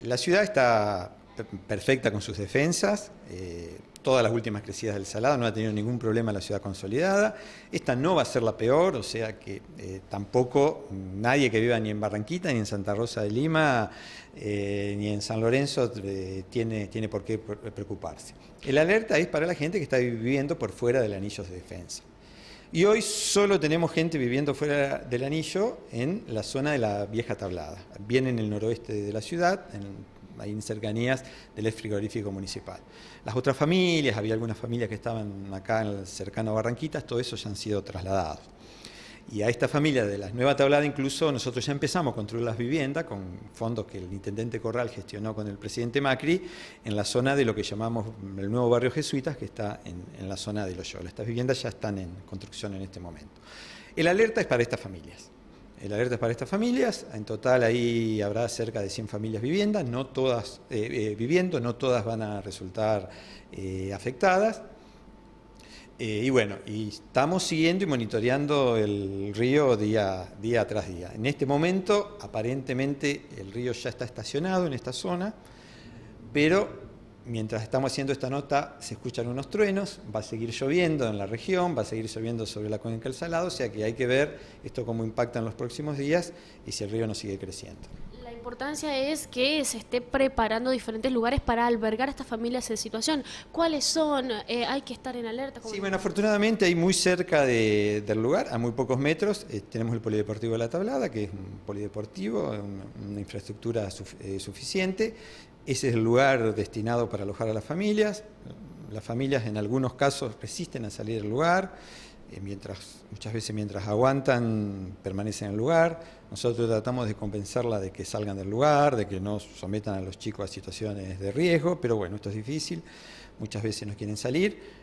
La ciudad está perfecta con sus defensas, eh, todas las últimas crecidas del Salado, no ha tenido ningún problema la ciudad consolidada, esta no va a ser la peor, o sea que eh, tampoco nadie que viva ni en Barranquita, ni en Santa Rosa de Lima, eh, ni en San Lorenzo tiene, tiene por qué preocuparse. El alerta es para la gente que está viviendo por fuera del anillo de defensa. Y hoy solo tenemos gente viviendo fuera del anillo en la zona de la vieja tablada, bien en el noroeste de la ciudad, en, ahí en cercanías del frigorífico municipal. Las otras familias, había algunas familias que estaban acá en el cercano a Barranquitas, todo eso ya han sido trasladados. Y a esta familia de la Nueva Tablada incluso nosotros ya empezamos a construir las viviendas con fondos que el intendente Corral gestionó con el presidente Macri en la zona de lo que llamamos el nuevo barrio jesuitas que está en, la zona de Loyola. Estas viviendas ya están en construcción en este momento. El alerta es para estas familias. El alerta es para estas familias. En total ahí habrá cerca de 100 familias viviendas, no todas eh, eh, viviendo, no todas van a resultar eh, afectadas. Eh, y bueno, estamos siguiendo y monitoreando el río día, día tras día. En este momento, aparentemente, el río ya está estacionado en esta zona, pero mientras estamos haciendo esta nota se escuchan unos truenos, va a seguir lloviendo en la región, va a seguir lloviendo sobre la cuenca del Salado, o sea que hay que ver esto cómo impacta en los próximos días y si el río no sigue creciendo. La importancia es que se esté preparando diferentes lugares para albergar a estas familias en situación. ¿Cuáles son? Eh, ¿Hay que estar en alerta? Sí, bueno, afortunadamente hay muy cerca del lugar, a muy pocos metros, eh, tenemos el Polideportivo de la Tablada, que es un polideportivo, una, infraestructura eh, suficiente. Ese es el lugar destinado para alojar a las familias. Las familias en algunos casos resisten a salir del lugar. Eh, mientras, muchas veces mientras aguantan, permanecen en el lugar. Nosotros tratamos de compensarla de que salgan del lugar, de que no sometan a los chicos a situaciones de riesgo, pero bueno, esto es difícil. Muchas veces no quieren salir.